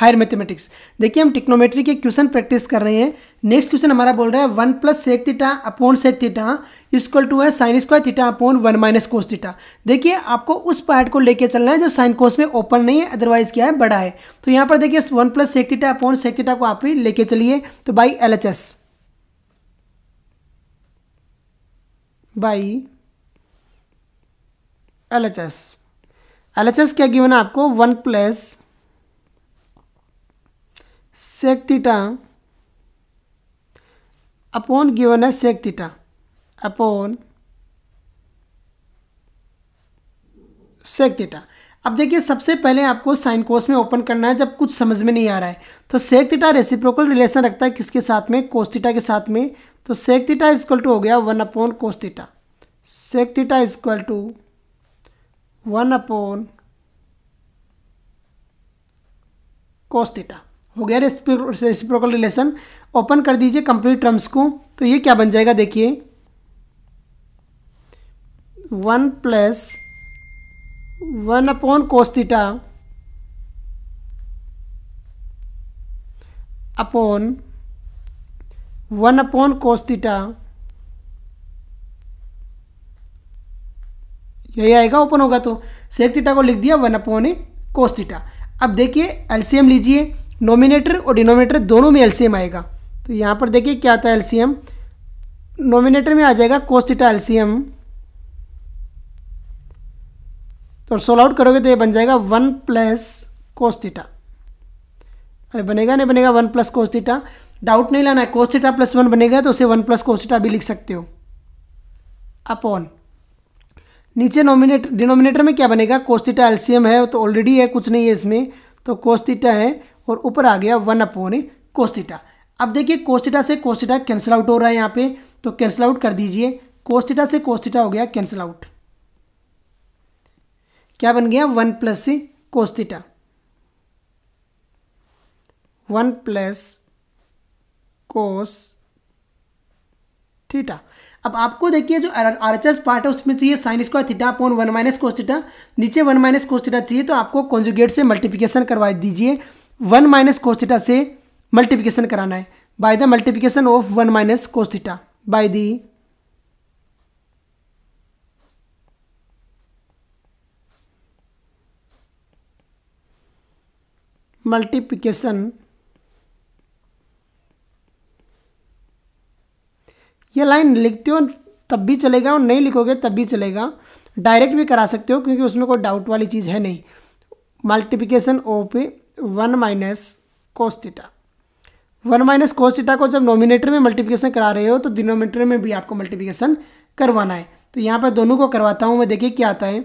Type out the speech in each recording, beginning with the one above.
higher mathematics देखिए हम टिक्नोमेट्री के क्वेश्चन प्रैक्टिस कर रहे हैं नेक्स्ट क्वेश्चन हमारा बोल रहा है one plus sec theta upon sec theta equal to है sine square theta upon one minus cos theta देखिए आपको उस पार्ट को लेके चलना है जो साइन कोस में ओपन नहीं है अदरवाइज क्या है बड़ा है तो यहाँ पर देखिए one plus sec theta upon sec theta को आप ही लेके चलिए तो by L H S by L H S L H S क्या गिवन है आपको one plus sec theta upon given as sec theta upon sec theta अब देखिए सबसे पहले आपको साइन कोस में ओपन करना है जब कुछ समझ में नहीं आ रहा है तो सेक थीटा रेसिप्रोकल रिलेशन रखता है किसके साथ में कोस थीटा के साथ में तो सेक थीटा इक्वल टू हो गया one upon cos theta sec theta equal to one upon cos theta हो गया रेसिप्रोकल रिलेशन ओपन कर दीजिए कंप्लीट टर्म्स को तो ये क्या बन जाएगा देखिए one plus one upon cos theta upon one upon cos theta यही आएगा ओपन होगा तो सेक थीटा को लिख दिया वन अपॉन ए कोस्टिटा अब देखिए एलसीएम लीजिए नोमिनेटर और डिनोमिनेटर दोनों में एलसीएम आएगा तो यहाँ पर देखिए क्या आता है एलसीएम नोमिनेटर में आ जाएगा कोस्टिटा एलसीएम तो सोल आउट करोगे तो ये बन जाएगा वन प्लस कोस्टिटा अरे बनेगा नहीं बनेगा वन प्लस कोस्टिटा डाउट नहीं लाना है कोस्टिटा प्लस वन बनेगा तो उसे वन प्लस कोस्टिटा भी लिख सकते हो अपॉन नीचे नोमिनेटर डिनोमिनेटर में क्या बनेगा कोस्टिटा एलसीएम है तो ऑलरेडी है कुछ नहीं है इसमें तो कोस्टिटा है और ऊपर आ गया वन अपोन कोस्टिटा अब देखिए कोस्टिटा से कोस्टिटा कैंसिल आउट हो रहा है यहाँ पे तो कैंसिल आउट कर दीजिए कोस्टिटा से कोस्टिटा हो गया कैंसिल आउट क्या बन गया one plus cos theta one plus cos theta अब आपको देखिए जो आर एच एस पार्ट है उसमें चाहिए sine square theta upon one minus cos theta नीचे वन माइनस कोस थीटा चाहिए तो आपको कॉन्जुगेट से मल्टीप्लिकेशन करवा दीजिए वन माइनस कोस्टिटा से मल्टीप्लिकेशन कराना है by the multiplication of one minus cos theta by the multiplication ये लाइन लिखते हो तब भी चलेगा और नहीं लिखोगे तब भी चलेगा डायरेक्ट भी करा सकते हो क्योंकि उसमें कोई डाउट वाली चीज़ है नहीं multiplication of one minus cos theta one minus cos theta को जब नोमिनेटर में मल्टीप्लिकेशन करा रहे हो तो डिनोमिनेटर में भी आपको मल्टीप्लिकेशन करवाना है तो यहाँ पर दोनों को करवाता हूँ मैं देखिए क्या आता है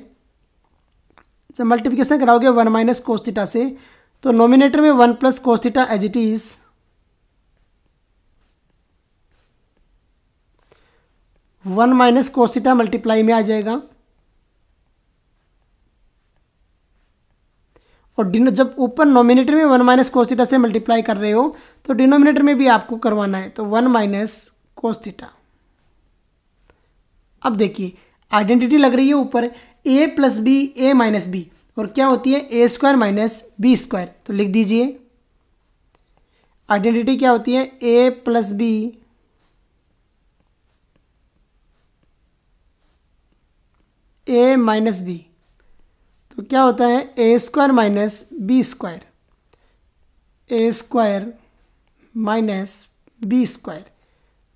जब मल्टीप्लिकेशन कराओगे वन माइनस कोस्टिटा से तो नोमिनेटर में one plus cos theta as it is one minus cos theta multiply में आ जाएगा और डिनो जब ऊपर नोमिनेटर में वन माइनस कोस्टिटा से मल्टीप्लाई कर रहे हो तो डिनोमिनेटर में भी आपको करवाना है तो वन माइनस कोस्टिटा अब देखिए आइडेंटिटी लग रही है ऊपर A plus B A minus B और क्या होती है A square minus B square तो लिख दीजिए आइडेंटिटी क्या होती है A plus B A minus B तो क्या होता है A square minus B square A square minus B square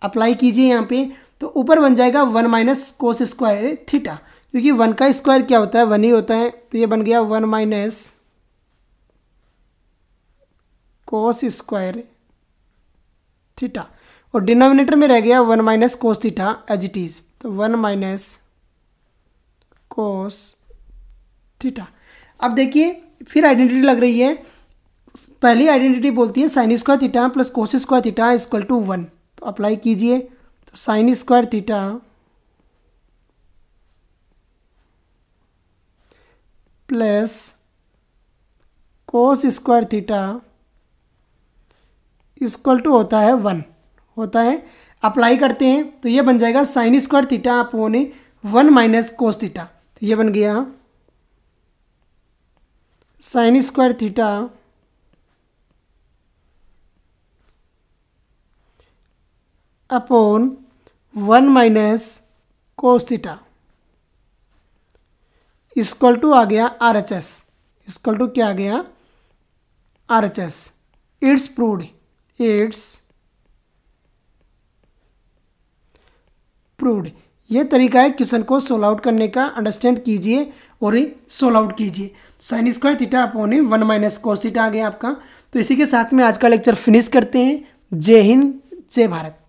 apply कीजिए यहाँ पे तो ऊपर बन जाएगा one minus cos square theta क्योंकि वन का स्क्वायर क्या होता है वन ही होता है तो ये बन गया one minus cos square theta और डिनोमिनेटर में रह गया one minus cos theta as it is तो वन माइनस कोस थीटा अब देखिए फिर आइडेंटिटी लग रही है पहली आइडेंटिटी बोलती है sine square theta plus cos square theta is equal to one तो अप्लाई कीजिए तो sine square theta plus cos square theta equal to होता है वन होता है अप्लाई करते हैं तो ये बन जाएगा साइन स्क्वायर थीटा आप वन माइनस कोस थीटा तो ये बन गया sine square theta upon one minus cos theta equal to आ गया आर एच एस टू क्या आ गया R H S it's proved it's proved ये तरीका है क्वेश्चन को सोल आउट करने का अंडरस्टैंड कीजिए और सोल आउट कीजिए sine square theta upon one minus cos theta आ गया आपका तो इसी के साथ में आज का लेक्चर फिनिश करते हैं जय हिंद जय भारत